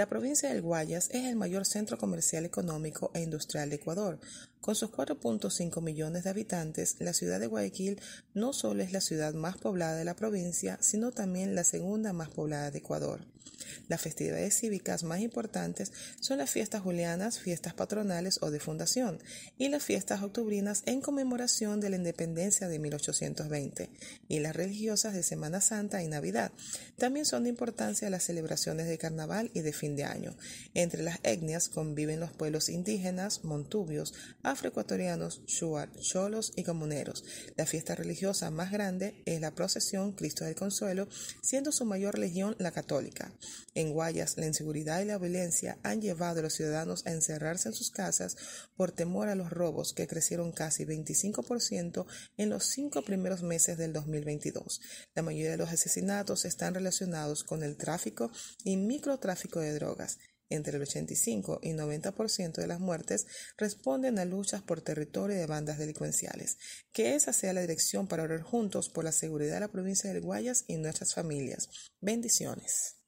La provincia del Guayas es el mayor centro comercial, económico e industrial de Ecuador. Con sus 4.5 millones de habitantes, la ciudad de Guayaquil no solo es la ciudad más poblada de la provincia, sino también la segunda más poblada de Ecuador. Las festividades cívicas más importantes son las fiestas julianas, fiestas patronales o de fundación, y las fiestas octubrinas en conmemoración de la independencia de 1820, y las religiosas de Semana Santa y Navidad. También son de importancia las celebraciones de carnaval y de fin de año. Entre las etnias conviven los pueblos indígenas, montubios, afroecuatorianos, shuar, cholos y comuneros. La fiesta religiosa más grande es la procesión Cristo del Consuelo, siendo su mayor legión la católica. En Guayas, la inseguridad y la violencia han llevado a los ciudadanos a encerrarse en sus casas por temor a los robos que crecieron casi 25% en los cinco primeros meses del 2022. La mayoría de los asesinatos están relacionados con el tráfico y microtráfico de drogas. Entre el 85 y 90% de las muertes responden a luchas por territorio de bandas delincuenciales. Que esa sea la dirección para orar juntos por la seguridad de la provincia de Guayas y nuestras familias. Bendiciones.